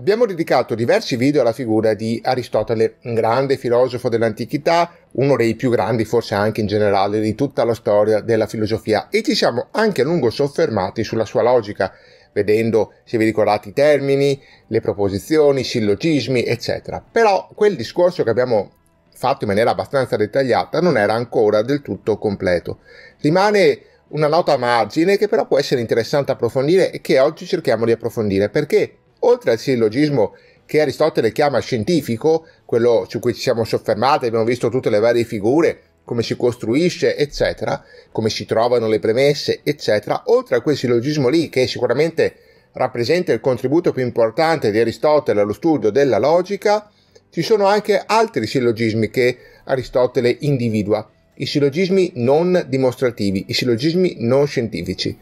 Abbiamo dedicato diversi video alla figura di Aristotele, un grande filosofo dell'antichità, uno dei più grandi forse anche in generale di tutta la storia della filosofia e ci siamo anche a lungo soffermati sulla sua logica, vedendo se vi ricordate i termini, le proposizioni, i sillogismi, eccetera. Però quel discorso che abbiamo fatto in maniera abbastanza dettagliata non era ancora del tutto completo. Rimane una nota a margine che però può essere interessante approfondire e che oggi cerchiamo di approfondire perché Oltre al sillogismo che Aristotele chiama scientifico, quello su cui ci siamo soffermati, abbiamo visto tutte le varie figure, come si costruisce, eccetera, come si trovano le premesse, eccetera, oltre a quel sillogismo lì che sicuramente rappresenta il contributo più importante di Aristotele allo studio della logica, ci sono anche altri sillogismi che Aristotele individua, i sillogismi non dimostrativi, i sillogismi non scientifici.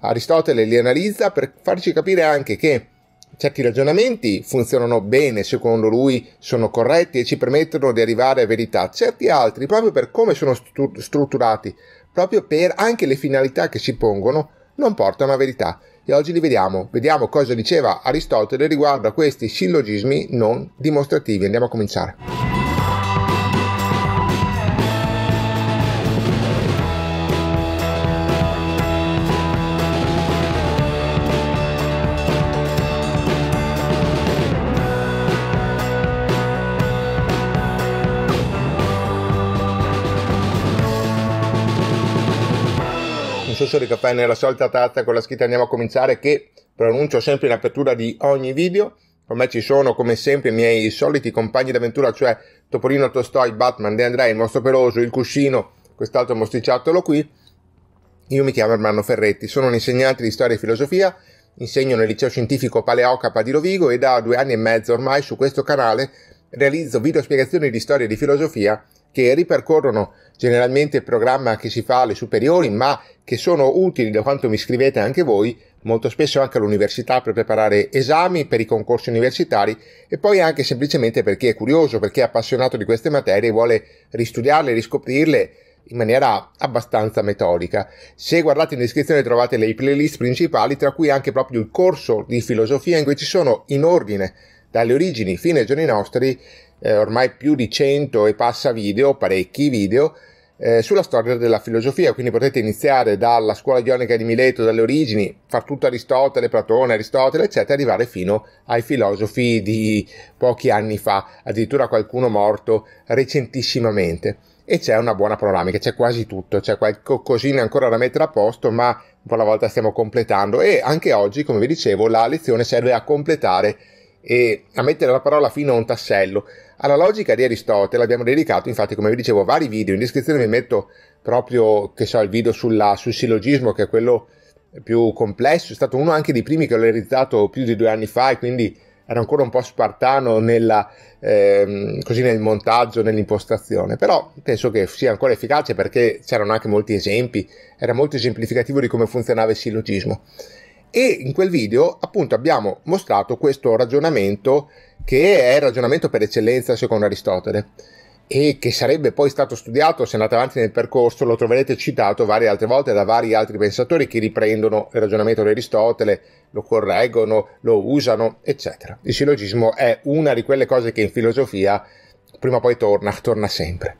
Aristotele li analizza per farci capire anche che certi ragionamenti funzionano bene, secondo lui sono corretti e ci permettono di arrivare a verità, certi altri, proprio per come sono stru- strutturati, proprio per anche le finalità che si pongono, non portano a verità. E oggi li vediamo, vediamo cosa diceva Aristotele riguardo a questi sillogismi non dimostrativi. Andiamo a cominciare. sorso di caffè nella solita tazza con la scritta andiamo a cominciare che pronuncio sempre in apertura di ogni video. Con me ci sono come sempre i miei soliti compagni d'avventura, cioè Topolino Tostoi, Batman, De Andrea, il mostro peloso, il cuscino, quest'altro mostriciattolo qui. Io mi chiamo Ermanno Ferretti, sono un insegnante di storia e filosofia, insegno nel liceo scientifico Paleocapa di Rovigo e da due anni e mezzo ormai su questo canale realizzo video spiegazioni di storia e di filosofia che ripercorrono generalmente il programma che si fa alle superiori, ma che sono utili, da quanto mi scrivete anche voi, molto spesso anche all'università per preparare esami per i concorsi universitari e poi anche semplicemente perché è curioso, perché è appassionato di queste materie e vuole ristudiarle, riscoprirle in maniera abbastanza metodica. Se guardate in descrizione trovate le playlist principali, tra cui anche proprio il corso di filosofia in cui ci sono in ordine dalle origini fino ai giorni nostri eh, ormai più di 100 e passa video, parecchi video, eh, sulla storia della filosofia, quindi potete iniziare dalla scuola ionica di Mileto, dalle origini, far tutto Aristotele, Platone, Aristotele, eccetera, arrivare fino ai filosofi di pochi anni fa, addirittura qualcuno morto recentissimamente. E c'è una buona panoramica, c'è quasi tutto, c'è qualcosina ancora da mettere a posto, ma una volta stiamo completando. E anche oggi, come vi dicevo, la lezione serve a completare e a mettere la parola fino a un tassello alla logica di Aristotele abbiamo dedicato, infatti, come vi dicevo, vari video. In descrizione vi metto proprio, che so, il video sulla, sul sillogismo, che è quello più complesso. È stato uno anche dei primi che ho realizzato più di due anni fa e quindi era ancora un po' spartano nella, ehm, così nel montaggio, nell'impostazione, però penso che sia ancora efficace perché c'erano anche molti esempi, era molto esemplificativo di come funzionava il sillogismo. E in quel video appunto abbiamo mostrato questo ragionamento che è il ragionamento per eccellenza secondo Aristotele e che sarebbe poi stato studiato se andate avanti nel percorso, lo troverete citato varie altre volte da vari altri pensatori che riprendono il ragionamento di Aristotele, lo correggono, lo usano, eccetera. Il silogismo è una di quelle cose che in filosofia prima o poi torna, torna sempre.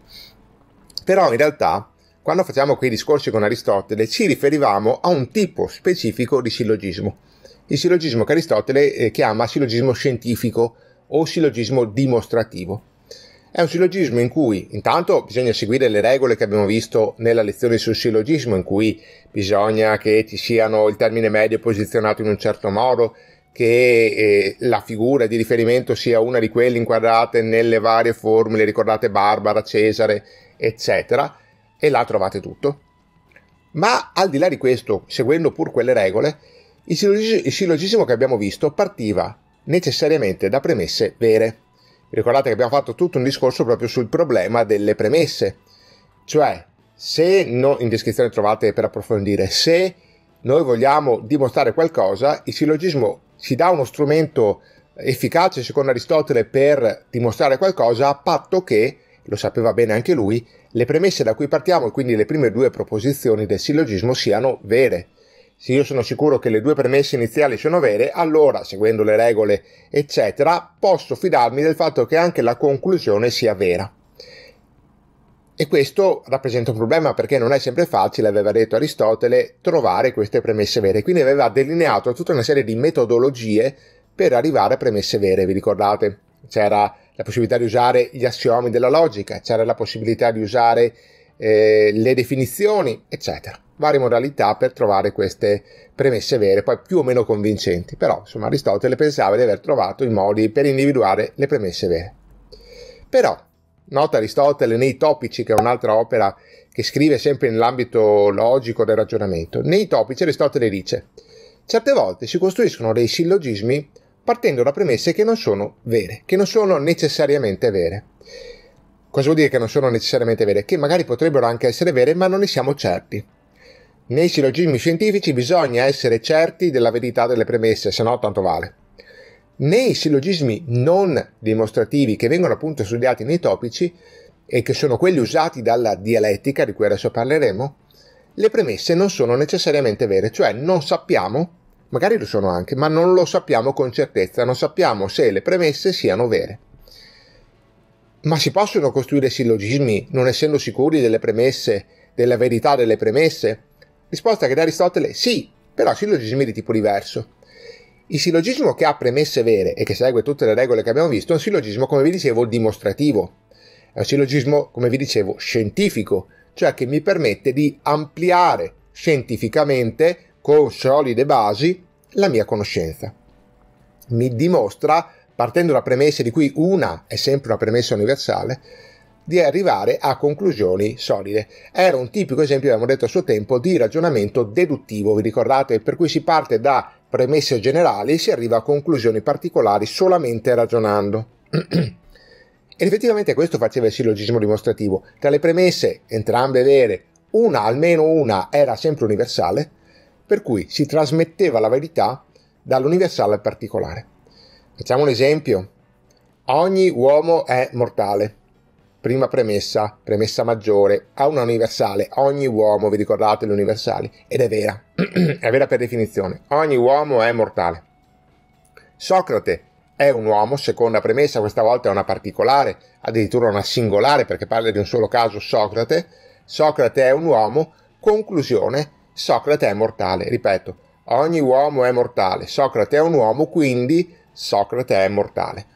Però in realtà, quando facciamo quei discorsi con Aristotele, ci riferivamo a un tipo specifico di silogismo, il silogismo che Aristotele eh, chiama silogismo scientifico, o sillogismo dimostrativo. È un sillogismo in cui intanto bisogna seguire le regole che abbiamo visto nella lezione sul sillogismo, in cui bisogna che ci siano il termine medio posizionato in un certo modo, che eh, la figura di riferimento sia una di quelle inquadrate nelle varie formule, ricordate Barbara, Cesare, eccetera, e là trovate tutto. Ma al di là di questo, seguendo pur quelle regole, il sillogismo che abbiamo visto partiva necessariamente da premesse vere. Ricordate che abbiamo fatto tutto un discorso proprio sul problema delle premesse, cioè se no, in descrizione trovate per approfondire, se noi vogliamo dimostrare qualcosa, il sillogismo ci dà uno strumento efficace, secondo Aristotele, per dimostrare qualcosa a patto che, lo sapeva bene anche lui, le premesse da cui partiamo, e quindi le prime due proposizioni del sillogismo, siano vere se io sono sicuro che le due premesse iniziali sono vere, allora, seguendo le regole, eccetera, posso fidarmi del fatto che anche la conclusione sia vera. E questo rappresenta un problema perché non è sempre facile, aveva detto Aristotele, trovare queste premesse vere. Quindi aveva delineato tutta una serie di metodologie per arrivare a premesse vere, vi ricordate? C'era la possibilità di usare gli assiomi della logica, c'era la possibilità di usare eh, le definizioni, eccetera varie modalità per trovare queste premesse vere, poi più o meno convincenti, però insomma Aristotele pensava di aver trovato i modi per individuare le premesse vere. Però, nota Aristotele nei Topici, che è un'altra opera che scrive sempre nell'ambito logico del ragionamento, nei Topici Aristotele dice, certe volte si costruiscono dei sillogismi partendo da premesse che non sono vere, che non sono necessariamente vere. Cosa vuol dire che non sono necessariamente vere? Che magari potrebbero anche essere vere, ma non ne siamo certi. Nei silogismi scientifici bisogna essere certi della verità delle premesse, se no tanto vale. Nei silogismi non dimostrativi che vengono appunto studiati nei topici e che sono quelli usati dalla dialettica, di cui adesso parleremo, le premesse non sono necessariamente vere, cioè non sappiamo, magari lo sono anche, ma non lo sappiamo con certezza, non sappiamo se le premesse siano vere. Ma si possono costruire sillogismi non essendo sicuri delle premesse, della verità delle premesse? Risposta che da Aristotele sì, però sillogismi di tipo diverso. Il sillogismo che ha premesse vere e che segue tutte le regole che abbiamo visto è un sillogismo, come vi dicevo, dimostrativo. È un sillogismo, come vi dicevo, scientifico, cioè che mi permette di ampliare scientificamente, con solide basi, la mia conoscenza. Mi dimostra, partendo da premesse di cui una è sempre una premessa universale, di arrivare a conclusioni solide. Era un tipico esempio, abbiamo detto a suo tempo, di ragionamento deduttivo, vi ricordate? Per cui si parte da premesse generali e si arriva a conclusioni particolari solamente ragionando. Ed effettivamente questo faceva il sillogismo dimostrativo. Tra le premesse, entrambe vere, una, almeno una, era sempre universale, per cui si trasmetteva la verità dall'universale al particolare. Facciamo un esempio. Ogni uomo è mortale prima premessa, premessa maggiore, ha una universale, ogni uomo, vi ricordate le universali? Ed è vera, è vera per definizione, ogni uomo è mortale. Socrate è un uomo, seconda premessa, questa volta è una particolare, addirittura una singolare perché parla di un solo caso, Socrate. Socrate è un uomo, conclusione, Socrate è mortale, ripeto, ogni uomo è mortale, Socrate è un uomo, quindi Socrate è mortale.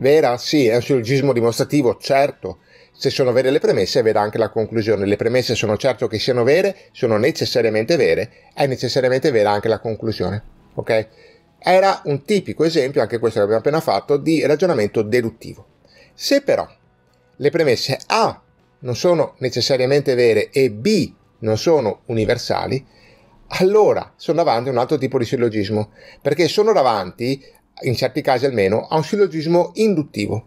Vera? Sì, è un sillogismo dimostrativo, certo. Se sono vere le premesse, è vera anche la conclusione. Le premesse sono certo che siano vere, sono necessariamente vere, è necessariamente vera anche la conclusione. Ok? Era un tipico esempio, anche questo che abbiamo appena fatto, di ragionamento deduttivo. Se però le premesse A non sono necessariamente vere e B non sono universali, allora sono davanti a un altro tipo di sillogismo, perché sono davanti in certi casi almeno, a un sillogismo induttivo,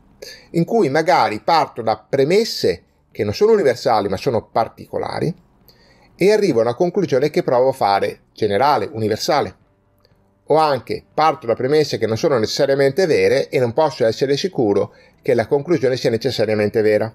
in cui magari parto da premesse che non sono universali ma sono particolari e arrivo a una conclusione che provo a fare generale, universale. O anche parto da premesse che non sono necessariamente vere e non posso essere sicuro che la conclusione sia necessariamente vera.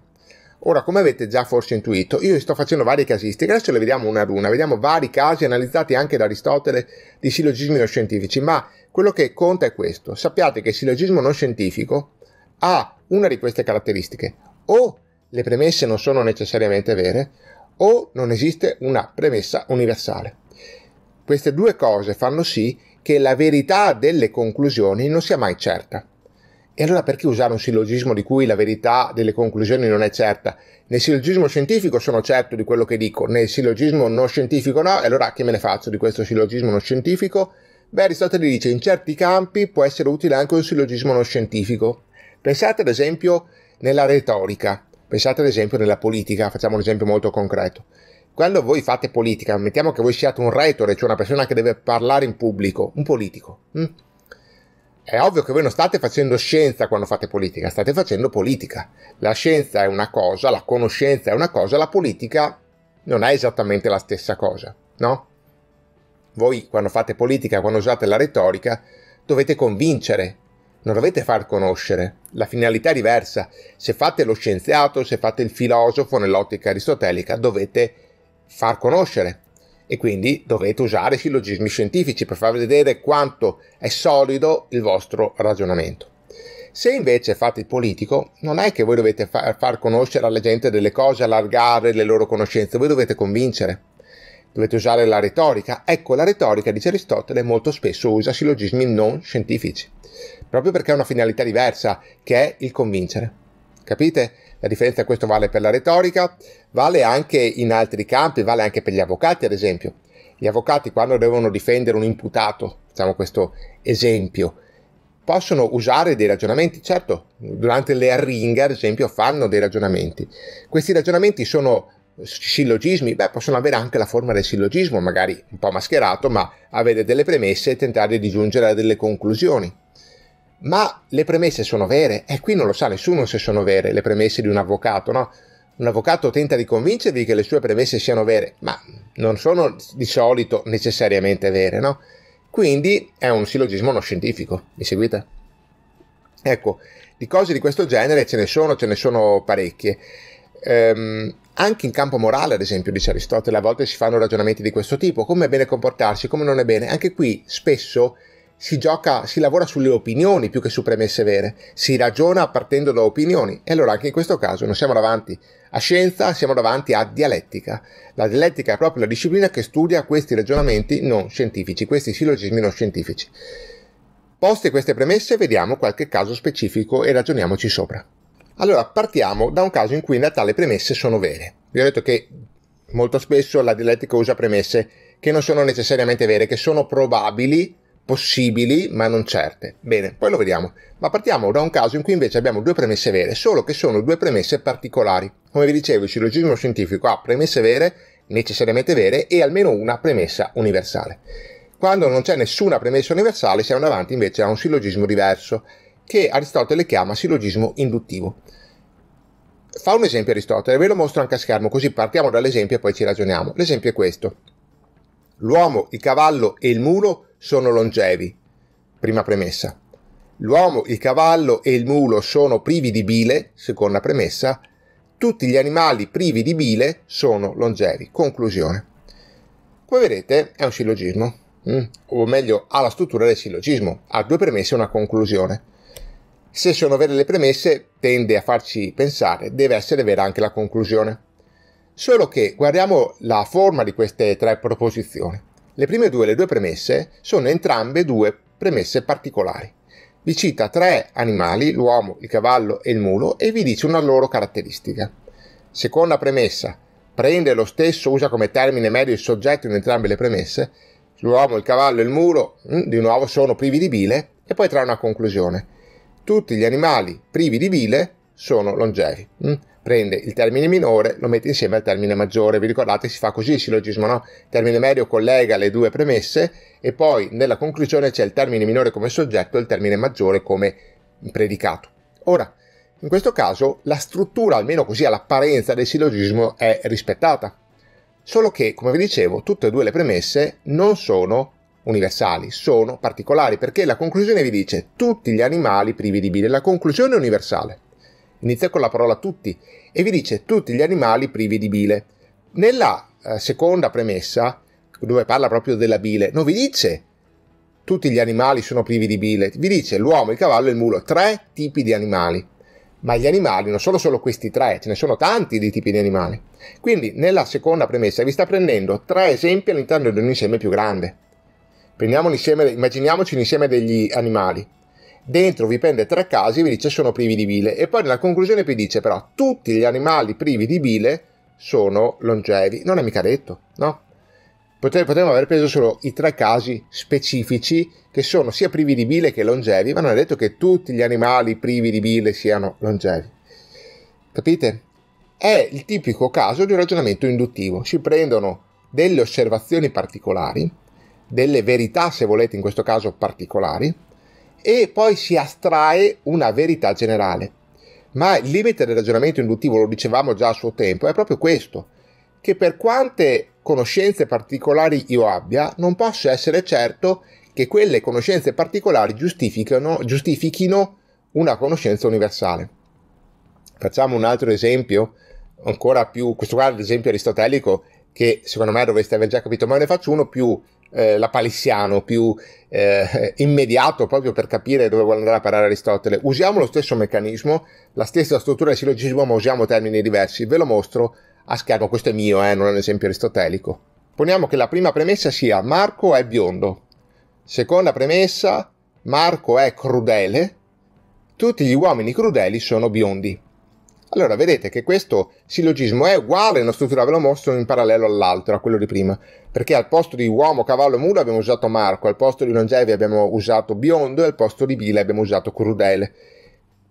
Ora, come avete già forse intuito, io sto facendo varie casistiche, adesso le vediamo una ad una, vediamo vari casi analizzati anche da Aristotele di silogismi non scientifici, ma quello che conta è questo. Sappiate che il silogismo non scientifico ha una di queste caratteristiche. O le premesse non sono necessariamente vere, o non esiste una premessa universale. Queste due cose fanno sì che la verità delle conclusioni non sia mai certa. E allora perché usare un sillogismo di cui la verità delle conclusioni non è certa? Nel sillogismo scientifico sono certo di quello che dico, nel sillogismo non scientifico no, e allora che me ne faccio di questo sillogismo non scientifico? Beh, Aristotele dice in certi campi può essere utile anche un sillogismo non scientifico. Pensate ad esempio nella retorica, pensate ad esempio nella politica, facciamo un esempio molto concreto. Quando voi fate politica, mettiamo che voi siate un retore, cioè una persona che deve parlare in pubblico, un politico, hm? è ovvio che voi non state facendo scienza quando fate politica, state facendo politica. La scienza è una cosa, la conoscenza è una cosa, la politica non è esattamente la stessa cosa, no? Voi quando fate politica, quando usate la retorica, dovete convincere, non dovete far conoscere. La finalità è diversa. Se fate lo scienziato, se fate il filosofo nell'ottica aristotelica, dovete far conoscere, e quindi dovete usare sillogismi scientifici per far vedere quanto è solido il vostro ragionamento. Se invece fate il politico, non è che voi dovete far, far conoscere alla gente delle cose, allargare le loro conoscenze, voi dovete convincere, dovete usare la retorica. Ecco, la retorica, dice Aristotele, molto spesso usa sillogismi non scientifici, proprio perché ha una finalità diversa, che è il convincere. Capite? La differenza questo vale per la retorica, vale anche in altri campi, vale anche per gli avvocati, ad esempio. Gli avvocati quando devono difendere un imputato, facciamo questo esempio, possono usare dei ragionamenti, certo, durante le arringhe, ad esempio, fanno dei ragionamenti. Questi ragionamenti sono sillogismi, beh, possono avere anche la forma del sillogismo, magari un po' mascherato, ma avere delle premesse e tentare di giungere a delle conclusioni ma le premesse sono vere e eh, qui non lo sa nessuno se sono vere le premesse di un avvocato, no? Un avvocato tenta di convincervi che le sue premesse siano vere, ma non sono di solito necessariamente vere, no? Quindi è un silogismo non scientifico, mi seguite? Ecco, di cose di questo genere ce ne sono, ce ne sono parecchie. Ehm, anche in campo morale, ad esempio, dice Aristotele, a volte si fanno ragionamenti di questo tipo, come è bene comportarsi, come non è bene. Anche qui spesso si gioca, si lavora sulle opinioni più che su premesse vere, si ragiona partendo da opinioni e allora anche in questo caso non siamo davanti a scienza, siamo davanti a dialettica. La dialettica è proprio la disciplina che studia questi ragionamenti non scientifici, questi sillogismi non scientifici. Poste queste premesse vediamo qualche caso specifico e ragioniamoci sopra. Allora partiamo da un caso in cui in realtà le premesse sono vere. Vi ho detto che molto spesso la dialettica usa premesse che non sono necessariamente vere, che sono probabili possibili ma non certe. Bene, poi lo vediamo. Ma partiamo da un caso in cui invece abbiamo due premesse vere, solo che sono due premesse particolari. Come vi dicevo, il sillogismo scientifico ha premesse vere, necessariamente vere, e almeno una premessa universale. Quando non c'è nessuna premessa universale siamo davanti invece a un sillogismo diverso, che Aristotele chiama sillogismo induttivo. Fa un esempio Aristotele, ve lo mostro anche a schermo, così partiamo dall'esempio e poi ci ragioniamo. L'esempio è questo. L'uomo, il cavallo e il mulo sono longevi. Prima premessa. L'uomo, il cavallo e il mulo sono privi di bile, seconda premessa. Tutti gli animali privi di bile sono longevi. Conclusione. Come vedete è un sillogismo, mm? o meglio ha la struttura del sillogismo, ha due premesse e una conclusione. Se sono vere le premesse, tende a farci pensare, deve essere vera anche la conclusione. Solo che guardiamo la forma di queste tre proposizioni. Le prime due, le due premesse, sono entrambe due premesse particolari. Vi cita tre animali, l'uomo, il cavallo e il mulo, e vi dice una loro caratteristica. Seconda premessa, prende lo stesso, usa come termine medio il soggetto in entrambe le premesse, l'uomo, il cavallo e il mulo mm, di nuovo sono privi di bile e poi trae una conclusione. Tutti gli animali privi di bile sono longevi. Mm prende il termine minore, lo mette insieme al termine maggiore. Vi ricordate, si fa così il sillogismo, no? Il termine medio collega le due premesse e poi nella conclusione c'è il termine minore come soggetto e il termine maggiore come predicato. Ora, in questo caso la struttura, almeno così all'apparenza del sillogismo, è rispettata. Solo che, come vi dicevo, tutte e due le premesse non sono universali, sono particolari, perché la conclusione vi dice tutti gli animali privi di bile, la conclusione è universale inizia con la parola tutti e vi dice tutti gli animali privi di bile. Nella eh, seconda premessa, dove parla proprio della bile, non vi dice tutti gli animali sono privi di bile, vi dice l'uomo, il cavallo e il mulo, tre tipi di animali. Ma gli animali non sono solo questi tre, ce ne sono tanti di tipi di animali. Quindi nella seconda premessa vi sta prendendo tre esempi all'interno di un insieme più grande. Immaginiamoci un insieme degli animali dentro vi prende tre casi e vi dice sono privi di bile e poi nella conclusione vi dice però tutti gli animali privi di bile sono longevi. Non è mica detto, no? Potremmo aver preso solo i tre casi specifici che sono sia privi di bile che longevi, ma non è detto che tutti gli animali privi di bile siano longevi. Capite? È il tipico caso di un ragionamento induttivo. Si prendono delle osservazioni particolari, delle verità, se volete, in questo caso particolari, e poi si astrae una verità generale. Ma il limite del ragionamento induttivo, lo dicevamo già a suo tempo, è proprio questo, che per quante conoscenze particolari io abbia, non posso essere certo che quelle conoscenze particolari giustifichino una conoscenza universale. Facciamo un altro esempio, ancora più, questo qua è l'esempio aristotelico, che secondo me dovreste aver già capito, ma ne faccio uno più eh, la palissiano, più eh, immediato proprio per capire dove vuole andare a parare Aristotele. Usiamo lo stesso meccanismo, la stessa struttura del sillogismo, ma usiamo termini diversi. Ve lo mostro a schermo, questo è mio, eh, non è un esempio aristotelico. Poniamo che la prima premessa sia Marco è biondo. Seconda premessa, Marco è crudele. Tutti gli uomini crudeli sono biondi. Allora vedete che questo sillogismo è uguale struttura, ve strutturabile mostro in parallelo all'altro, a quello di prima, perché al posto di uomo, cavallo e mulo abbiamo usato Marco, al posto di longevi abbiamo usato biondo e al posto di bile abbiamo usato crudele.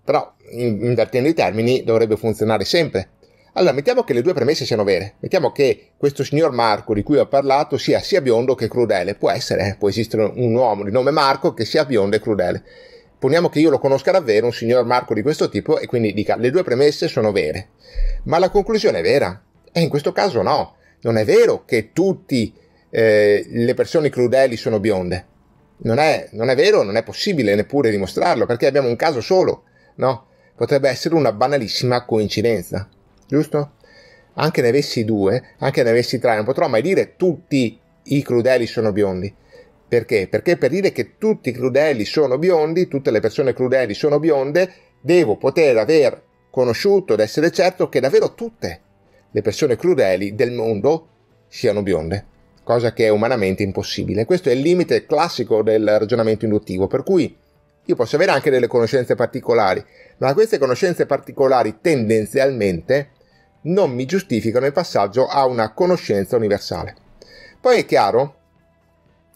Però, invertendo i termini, dovrebbe funzionare sempre. Allora, mettiamo che le due premesse siano vere. Mettiamo che questo signor Marco di cui ho parlato sia sia biondo che crudele. Può essere, eh, può esistere un uomo di nome Marco che sia biondo e crudele. Poniamo che io lo conosca davvero, un signor Marco di questo tipo, e quindi dica le due premesse sono vere. Ma la conclusione è vera? E in questo caso no. Non è vero che tutte eh, le persone crudeli sono bionde. Non è, non è, vero, non è possibile neppure dimostrarlo, perché abbiamo un caso solo, no? Potrebbe essere una banalissima coincidenza, giusto? Anche ne avessi due, anche ne avessi tre, non potrò mai dire tutti i crudeli sono biondi perché? Perché per dire che tutti i crudeli sono biondi, tutte le persone crudeli sono bionde, devo poter aver conosciuto ed essere certo che davvero tutte le persone crudeli del mondo siano bionde, cosa che è umanamente impossibile. Questo è il limite classico del ragionamento induttivo, per cui io posso avere anche delle conoscenze particolari, ma queste conoscenze particolari tendenzialmente non mi giustificano il passaggio a una conoscenza universale. Poi è chiaro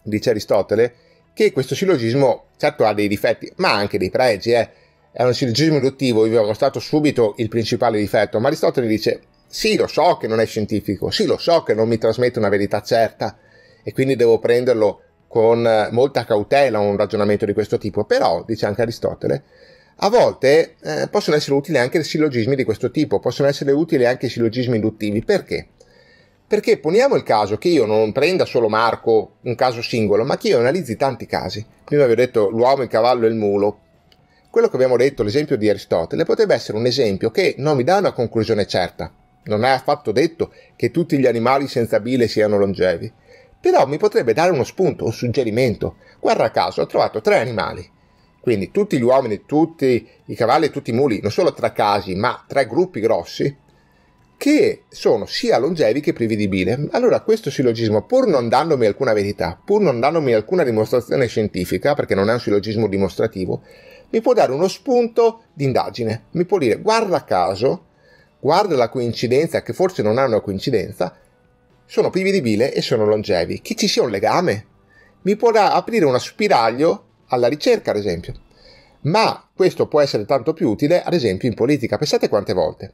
dice Aristotele, che questo sillogismo certo ha dei difetti, ma anche dei pregi, eh. è un sillogismo induttivo, io vi ho mostrato subito il principale difetto, ma Aristotele dice sì, lo so che non è scientifico, sì, lo so che non mi trasmette una verità certa e quindi devo prenderlo con eh, molta cautela un ragionamento di questo tipo, però, dice anche Aristotele, a volte eh, possono essere utili anche sillogismi di questo tipo, possono essere utili anche sillogismi induttivi, perché? Perché poniamo il caso che io non prenda solo Marco, un caso singolo, ma che io analizzi tanti casi. Prima vi ho detto l'uomo, il cavallo e il mulo. Quello che abbiamo detto, l'esempio di Aristotele, potrebbe essere un esempio che non mi dà una conclusione certa. Non è affatto detto che tutti gli animali senza bile siano longevi. Però mi potrebbe dare uno spunto, un suggerimento. Guarda caso, ho trovato tre animali. Quindi tutti gli uomini, tutti i cavalli e tutti i muli, non solo tre casi, ma tre gruppi grossi, che sono sia longevi che privi di bile. Allora questo sillogismo, pur non dandomi alcuna verità, pur non dandomi alcuna dimostrazione scientifica, perché non è un sillogismo dimostrativo, mi può dare uno spunto di indagine, mi può dire guarda caso, guarda la coincidenza, che forse non è una coincidenza, sono privi di bile e sono longevi, che ci sia un legame, mi può da- aprire uno spiraglio alla ricerca, ad esempio. Ma questo può essere tanto più utile, ad esempio, in politica. Pensate quante volte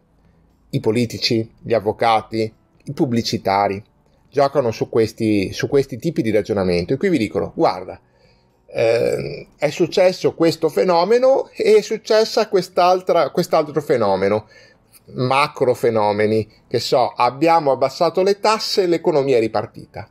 i politici, gli avvocati, i pubblicitari, giocano su questi, su questi tipi di ragionamento e qui vi dicono guarda, eh, è successo questo fenomeno e è successa quest'altro fenomeno, macro fenomeni, che so, abbiamo abbassato le tasse e l'economia è ripartita.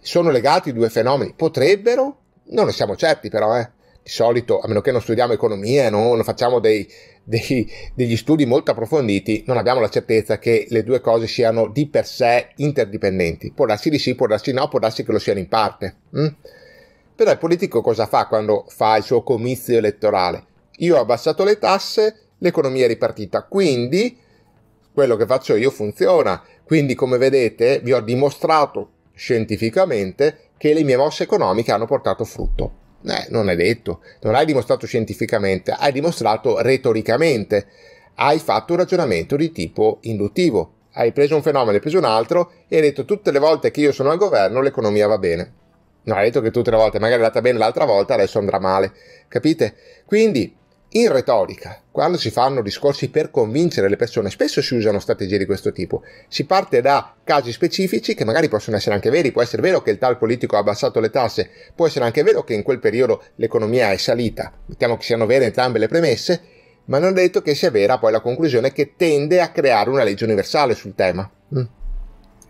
Sono legati due fenomeni, potrebbero, non ne siamo certi però, eh, di solito, a meno che non studiamo economia, no? non facciamo dei, dei, degli studi molto approfonditi, non abbiamo la certezza che le due cose siano di per sé interdipendenti. Può darsi di sì, può darsi no, può darsi che lo siano in parte. Mm? Però il politico cosa fa quando fa il suo comizio elettorale? Io ho abbassato le tasse, l'economia è ripartita, quindi quello che faccio io funziona. Quindi, come vedete, vi ho dimostrato scientificamente che le mie mosse economiche hanno portato frutto. Eh, non è detto, non hai dimostrato scientificamente, hai dimostrato retoricamente, hai fatto un ragionamento di tipo induttivo, hai preso un fenomeno, hai preso un altro e hai detto tutte le volte che io sono al governo l'economia va bene. Non hai detto che tutte le volte, magari è andata bene l'altra volta, adesso andrà male, capite? Quindi in retorica, quando si fanno discorsi per convincere le persone, spesso si usano strategie di questo tipo. Si parte da casi specifici che magari possono essere anche veri, può essere vero che il tal politico ha abbassato le tasse, può essere anche vero che in quel periodo l'economia è salita, mettiamo che siano vere entrambe le premesse, ma non è detto che sia vera poi la conclusione che tende a creare una legge universale sul tema. Mm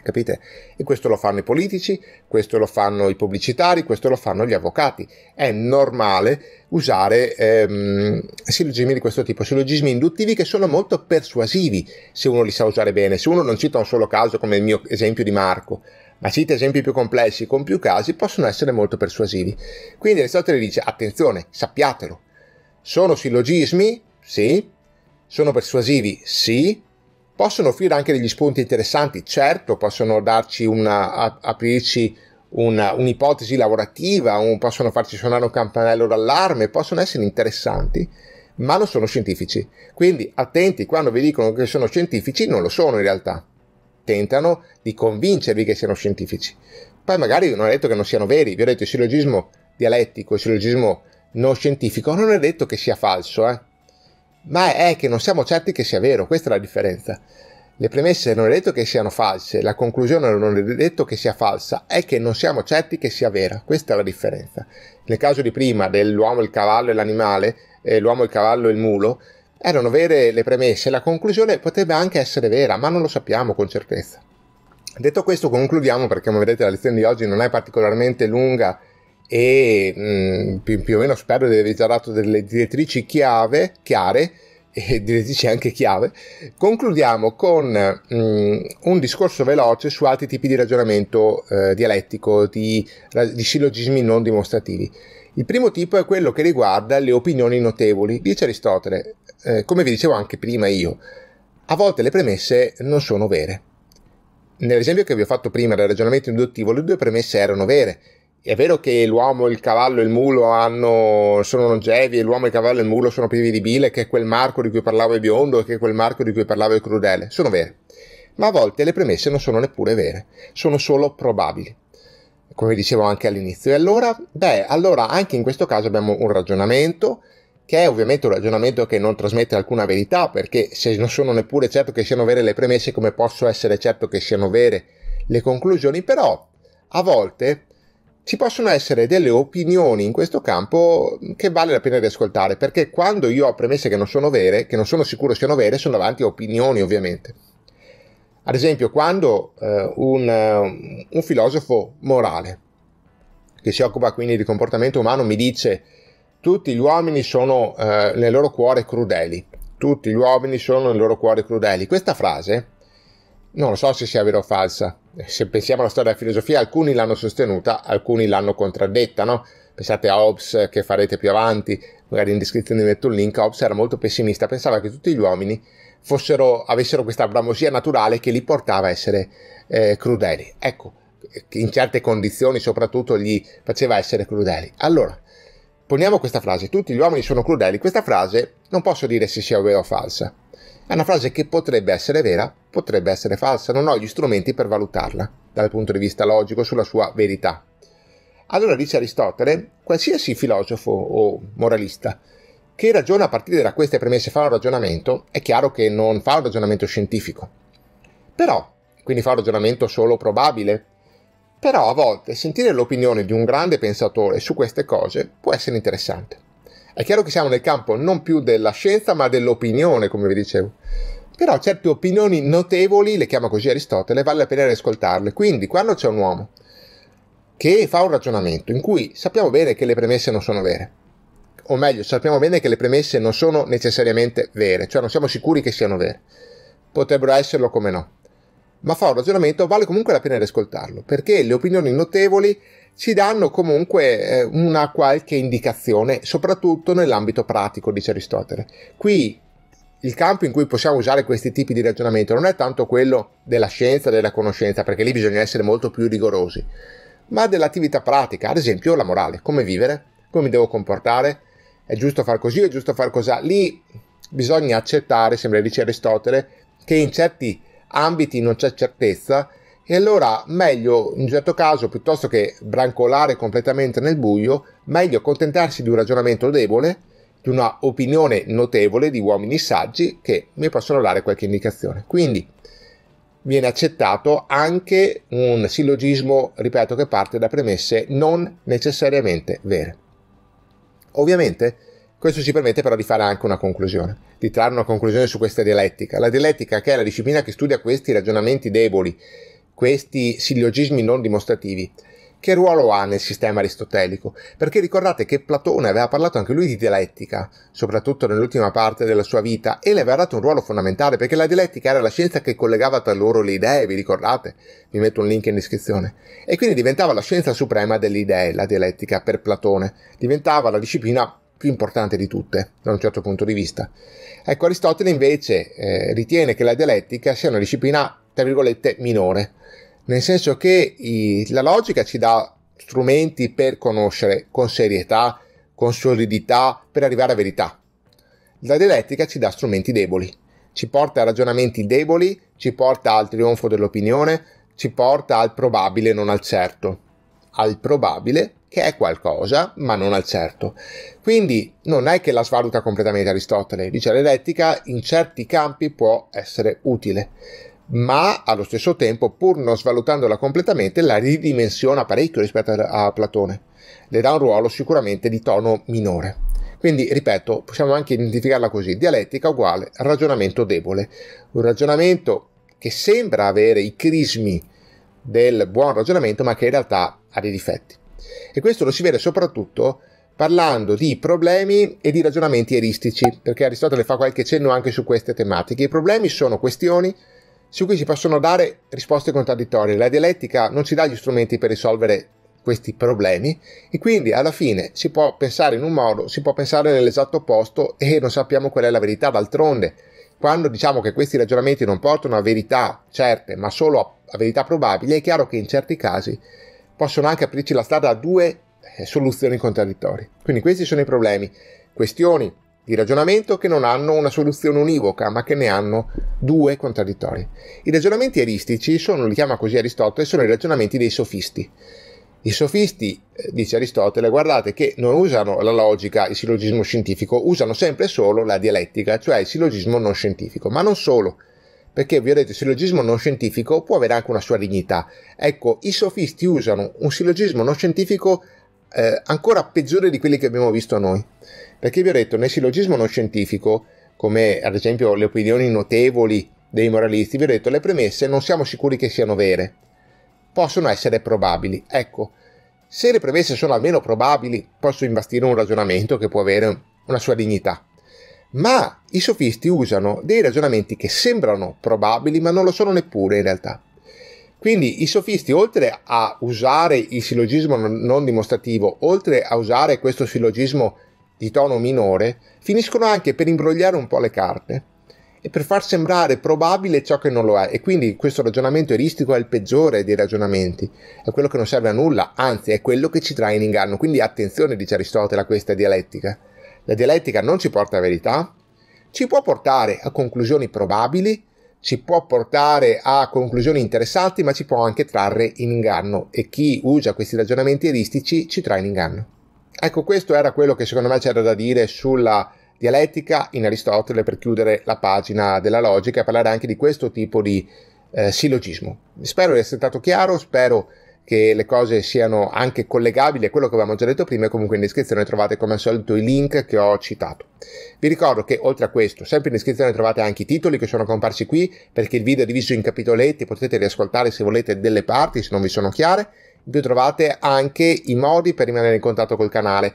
capite? E questo lo fanno i politici, questo lo fanno i pubblicitari, questo lo fanno gli avvocati. È normale usare ehm, sillogismi di questo tipo, sillogismi induttivi che sono molto persuasivi se uno li sa usare bene, se uno non cita un solo caso come il mio esempio di Marco, ma cita esempi più complessi con più casi, possono essere molto persuasivi. Quindi Aristotele dice, attenzione, sappiatelo, sono sillogismi, sì, sono persuasivi, sì, possono offrire anche degli spunti interessanti, certo, possono darci una, aprirci una, un'ipotesi lavorativa, un, possono farci suonare un campanello d'allarme, possono essere interessanti, ma non sono scientifici. Quindi attenti, quando vi dicono che sono scientifici, non lo sono in realtà. Tentano di convincervi che siano scientifici. Poi magari non è detto che non siano veri, vi ho detto il sillogismo dialettico, il sillogismo non scientifico, non è detto che sia falso, eh? ma è che non siamo certi che sia vero, questa è la differenza. Le premesse non è detto che siano false, la conclusione non è detto che sia falsa, è che non siamo certi che sia vera, questa è la differenza. Nel caso di prima dell'uomo, il cavallo e l'animale, eh, l'uomo, il cavallo e il mulo, erano vere le premesse, la conclusione potrebbe anche essere vera, ma non lo sappiamo con certezza. Detto questo concludiamo perché come vedete la lezione di oggi non è particolarmente lunga e mh, mm, più, più, o meno spero di aver già dato delle direttrici chiave, chiare e direttrici anche chiave, concludiamo con mh, mm, un discorso veloce su altri tipi di ragionamento eh, dialettico, di, di sillogismi non dimostrativi. Il primo tipo è quello che riguarda le opinioni notevoli. Dice Aristotele, eh, come vi dicevo anche prima io, a volte le premesse non sono vere. Nell'esempio che vi ho fatto prima del ragionamento induttivo, le due premesse erano vere, è vero che l'uomo, il cavallo e il mulo hanno, sono longevi e l'uomo, il cavallo e il mulo sono privi di bile, che è quel marco di cui parlavo è biondo e che è quel marco di cui parlavo è crudele. Sono vere. Ma a volte le premesse non sono neppure vere, sono solo probabili come dicevo anche all'inizio. E allora, beh, allora anche in questo caso abbiamo un ragionamento che è ovviamente un ragionamento che non trasmette alcuna verità, perché se non sono neppure certo che siano vere le premesse, come posso essere certo che siano vere le conclusioni? Però a volte ci possono essere delle opinioni in questo campo che vale la pena di ascoltare, perché quando io ho premesse che non sono vere, che non sono sicuro siano vere, sono davanti a opinioni ovviamente. Ad esempio, quando eh, un, eh, un filosofo morale, che si occupa quindi di comportamento umano, mi dice tutti gli uomini sono eh, nel loro cuore crudeli, tutti gli uomini sono nel loro cuore crudeli. Questa frase, non lo so se sia vera o falsa, se pensiamo alla storia della filosofia, alcuni l'hanno sostenuta, alcuni l'hanno contraddetta, no? Pensate a Hobbes eh, che farete più avanti, magari in descrizione metto un link, Hobbes era molto pessimista, pensava che tutti gli uomini fossero, avessero questa bramosia naturale che li portava a essere eh, crudeli. Ecco, eh, in certe condizioni soprattutto gli faceva essere crudeli. Allora, poniamo questa frase, tutti gli uomini sono crudeli, questa frase non posso dire se sia vera o falsa, è una frase che potrebbe essere vera, potrebbe essere falsa, non ho gli strumenti per valutarla dal punto di vista logico sulla sua verità. Allora dice Aristotele, qualsiasi filosofo o moralista che ragiona a partire da queste premesse fa un ragionamento, è chiaro che non fa un ragionamento scientifico. Però, quindi fa un ragionamento solo probabile. Però a volte sentire l'opinione di un grande pensatore su queste cose può essere interessante. È chiaro che siamo nel campo non più della scienza ma dell'opinione, come vi dicevo però certe opinioni notevoli, le chiama così Aristotele, vale la pena ascoltarle. Quindi quando c'è un uomo che fa un ragionamento in cui sappiamo bene che le premesse non sono vere, o meglio, sappiamo bene che le premesse non sono necessariamente vere, cioè non siamo sicuri che siano vere, potrebbero esserlo come no, ma fa un ragionamento vale comunque la pena ascoltarlo, perché le opinioni notevoli ci danno comunque eh, una qualche indicazione, soprattutto nell'ambito pratico, dice Aristotele. Qui il campo in cui possiamo usare questi tipi di ragionamento non è tanto quello della scienza, della conoscenza, perché lì bisogna essere molto più rigorosi, ma dell'attività pratica, ad esempio la morale, come vivere, come mi devo comportare, è giusto far così è giusto far così. Lì bisogna accettare, sembra dice Aristotele, che in certi ambiti non c'è certezza e allora meglio in un certo caso piuttosto che brancolare completamente nel buio, meglio accontentarsi di un ragionamento debole di una opinione notevole di uomini saggi che mi possono dare qualche indicazione. Quindi viene accettato anche un sillogismo, ripeto, che parte da premesse non necessariamente vere. Ovviamente questo ci permette però di fare anche una conclusione, di trarre una conclusione su questa dialettica. La dialettica che è la disciplina che studia questi ragionamenti deboli, questi sillogismi non dimostrativi, che ruolo ha nel sistema aristotelico, perché ricordate che Platone aveva parlato anche lui di dialettica, soprattutto nell'ultima parte della sua vita, e le aveva dato un ruolo fondamentale, perché la dialettica era la scienza che collegava tra loro le idee, vi ricordate? Vi metto un link in descrizione. E quindi diventava la scienza suprema delle idee, la dialettica per Platone, diventava la disciplina più importante di tutte, da un certo punto di vista. Ecco, Aristotele invece eh, ritiene che la dialettica sia una disciplina, tra virgolette, minore, nel senso che i, la logica ci dà strumenti per conoscere con serietà, con solidità, per arrivare a verità. La dialettica ci dà strumenti deboli, ci porta a ragionamenti deboli, ci porta al trionfo dell'opinione, ci porta al probabile non al certo, al probabile che è qualcosa, ma non al certo. Quindi non è che la svaluta completamente Aristotele, dice la dialettica in certi campi può essere utile ma allo stesso tempo, pur non svalutandola completamente, la ridimensiona parecchio rispetto a, Platone. Le dà un ruolo sicuramente di tono minore. Quindi, ripeto, possiamo anche identificarla così, dialettica uguale ragionamento debole, un ragionamento che sembra avere i crismi del buon ragionamento, ma che in realtà ha dei difetti. E questo lo si vede soprattutto parlando di problemi e di ragionamenti eristici, perché Aristotele fa qualche cenno anche su queste tematiche. I problemi sono questioni su cui si possono dare risposte contraddittorie. La dialettica non ci dà gli strumenti per risolvere questi problemi e quindi alla fine si può pensare in un modo, si può pensare nell'esatto opposto e non sappiamo qual è la verità. D'altronde, quando diciamo che questi ragionamenti non portano a verità certe, ma solo a verità probabili, è chiaro che in certi casi possono anche aprirci la strada a due eh, soluzioni contraddittorie. Quindi questi sono i problemi, questioni di ragionamento che non hanno una soluzione univoca, ma che ne hanno due contraddittorie. I ragionamenti aristici sono, li chiama così Aristotele, sono i ragionamenti dei sofisti. I sofisti, eh, dice Aristotele, guardate che non usano la logica, il sillogismo scientifico, usano sempre solo la dialettica, cioè il sillogismo non scientifico, ma non solo perché vi ho detto il sillogismo non scientifico può avere anche una sua dignità. Ecco, i sofisti usano un sillogismo non scientifico eh, ancora peggiore di quelli che abbiamo visto noi. Perché vi ho detto, nel sillogismo non scientifico, come ad esempio le opinioni notevoli dei moralisti, vi ho detto, le premesse non siamo sicuri che siano vere, possono essere probabili. Ecco, se le premesse sono almeno probabili, posso imbastire un ragionamento che può avere una sua dignità. Ma i sofisti usano dei ragionamenti che sembrano probabili, ma non lo sono neppure in realtà. Quindi i sofisti, oltre a usare il sillogismo non dimostrativo, oltre a usare questo sillogismo di tono minore, finiscono anche per imbrogliare un po' le carte e per far sembrare probabile ciò che non lo è. E quindi questo ragionamento eristico è il peggiore dei ragionamenti, è quello che non serve a nulla, anzi è quello che ci trae in inganno. Quindi attenzione, dice Aristotele, a questa dialettica. La dialettica non ci porta a verità, ci può portare a conclusioni probabili, ci può portare a conclusioni interessanti, ma ci può anche trarre in inganno e chi usa questi ragionamenti eristici ci trae in inganno. Ecco, questo era quello che secondo me c'era da dire sulla dialettica in Aristotele per chiudere la pagina della logica e parlare anche di questo tipo di eh, sillogismo. Spero di essere stato chiaro, spero che le cose siano anche collegabili a quello che avevamo già detto prima e comunque in descrizione trovate come al solito i link che ho citato. Vi ricordo che oltre a questo, sempre in descrizione trovate anche i titoli che sono comparsi qui perché il video è diviso in capitoletti, potete riascoltare se volete delle parti se non vi sono chiare, in più trovate anche i modi per rimanere in contatto col canale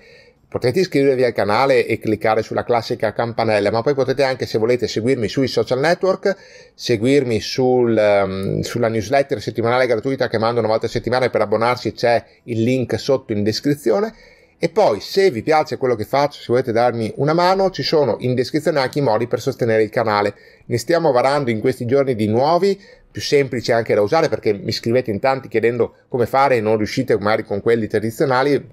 Potete iscrivervi al canale e cliccare sulla classica campanella, ma poi potete anche, se volete, seguirmi sui social network, seguirmi sul, um, sulla newsletter settimanale gratuita che mando una volta a settimana per abbonarsi c'è il link sotto in descrizione. E poi, se vi piace quello che faccio, se volete darmi una mano, ci sono in descrizione anche i modi per sostenere il canale. Ne stiamo varando in questi giorni di nuovi, più semplice anche da usare perché mi scrivete in tanti chiedendo come fare e non riuscite magari con quelli tradizionali,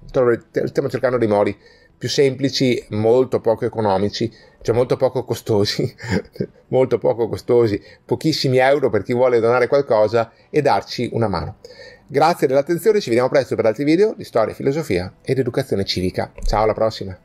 stiamo cercando dei modi più semplici, molto poco economici, cioè molto poco costosi, molto poco costosi, pochissimi euro per chi vuole donare qualcosa e darci una mano. Grazie dell'attenzione, ci vediamo presto per altri video di storia, filosofia ed educazione civica. Ciao, alla prossima!